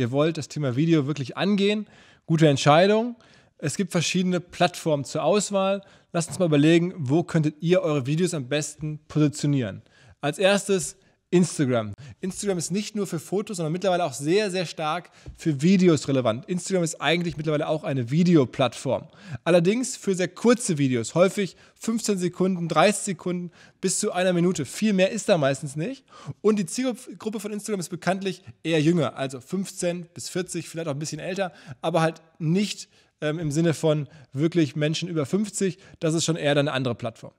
ihr wollt das Thema Video wirklich angehen, gute Entscheidung. Es gibt verschiedene Plattformen zur Auswahl. Lasst uns mal überlegen, wo könntet ihr eure Videos am besten positionieren. Als erstes Instagram. Instagram ist nicht nur für Fotos, sondern mittlerweile auch sehr, sehr stark für Videos relevant. Instagram ist eigentlich mittlerweile auch eine Videoplattform. Allerdings für sehr kurze Videos, häufig 15 Sekunden, 30 Sekunden bis zu einer Minute. Viel mehr ist da meistens nicht. Und die Zielgruppe von Instagram ist bekanntlich eher jünger, also 15 bis 40, vielleicht auch ein bisschen älter, aber halt nicht ähm, im Sinne von wirklich Menschen über 50. Das ist schon eher eine andere Plattform.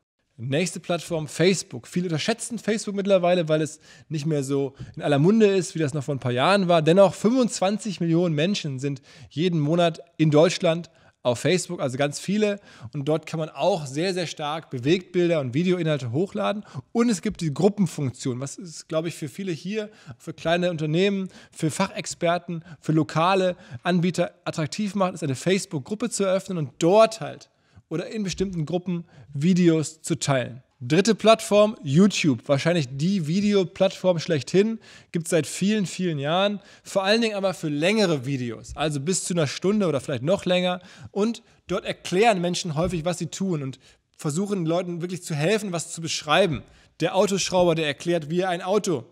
Nächste Plattform, Facebook. Viele unterschätzen Facebook mittlerweile, weil es nicht mehr so in aller Munde ist, wie das noch vor ein paar Jahren war. Dennoch 25 Millionen Menschen sind jeden Monat in Deutschland auf Facebook, also ganz viele. Und dort kann man auch sehr, sehr stark Bewegtbilder und Videoinhalte hochladen. Und es gibt die Gruppenfunktion, was ist, glaube ich, für viele hier, für kleine Unternehmen, für Fachexperten, für lokale Anbieter attraktiv macht, ist eine Facebook-Gruppe zu eröffnen und dort halt oder in bestimmten Gruppen Videos zu teilen. Dritte Plattform, YouTube. Wahrscheinlich die Videoplattform schlechthin. Gibt es seit vielen, vielen Jahren. Vor allen Dingen aber für längere Videos. Also bis zu einer Stunde oder vielleicht noch länger. Und dort erklären Menschen häufig, was sie tun und versuchen Leuten wirklich zu helfen, was zu beschreiben. Der Autoschrauber, der erklärt, wie er ein Auto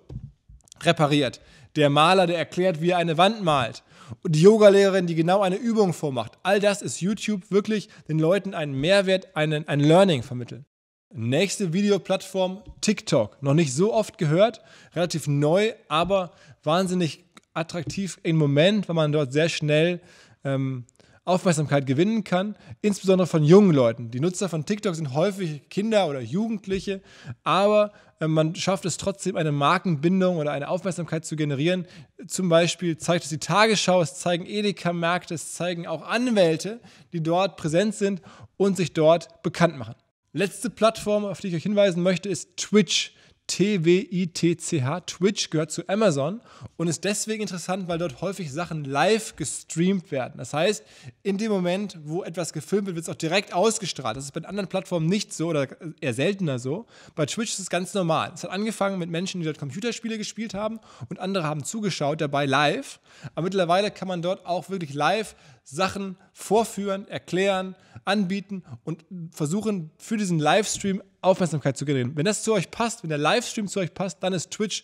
repariert. Der Maler, der erklärt, wie er eine Wand malt. Und die Yogalehrerin, die genau eine Übung vormacht. All das ist YouTube wirklich den Leuten einen Mehrwert, einen, ein Learning vermitteln. Nächste Videoplattform TikTok. Noch nicht so oft gehört, relativ neu, aber wahnsinnig attraktiv im Moment, weil man dort sehr schnell ähm, Aufmerksamkeit gewinnen kann, insbesondere von jungen Leuten. Die Nutzer von TikTok sind häufig Kinder oder Jugendliche, aber äh, man schafft es trotzdem, eine Markenbindung oder eine Aufmerksamkeit zu generieren. Zum Beispiel zeigt es die Tagesschau, es zeigen Edeka-Märkte, es zeigen auch Anwälte, die dort präsent sind und sich dort bekannt machen. Letzte Plattform, auf die ich euch hinweisen möchte, ist Twitch. T-W-I-T-C-H. Twitch gehört zu Amazon und ist deswegen interessant, weil dort häufig Sachen live gestreamt werden. Das heißt, in dem Moment, wo etwas gefilmt wird, wird es auch direkt ausgestrahlt. Das ist bei anderen Plattformen nicht so oder eher seltener so. Bei Twitch ist es ganz normal. Es hat angefangen mit Menschen, die dort Computerspiele gespielt haben und andere haben zugeschaut, dabei live. Aber mittlerweile kann man dort auch wirklich live Sachen vorführen, erklären, anbieten und versuchen, für diesen Livestream Aufmerksamkeit zu generieren. Wenn das zu euch passt, wenn der Livestream zu euch passt, dann ist Twitch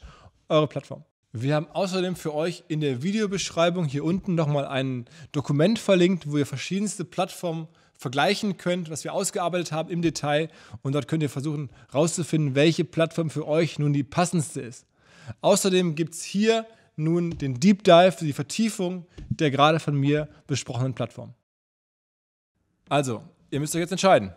eure Plattform. Wir haben außerdem für euch in der Videobeschreibung hier unten nochmal ein Dokument verlinkt, wo ihr verschiedenste Plattformen vergleichen könnt, was wir ausgearbeitet haben im Detail. Und dort könnt ihr versuchen herauszufinden, welche Plattform für euch nun die passendste ist. Außerdem gibt es hier nun den Deep Dive, die Vertiefung der gerade von mir besprochenen Plattform. Also, ihr müsst euch jetzt entscheiden.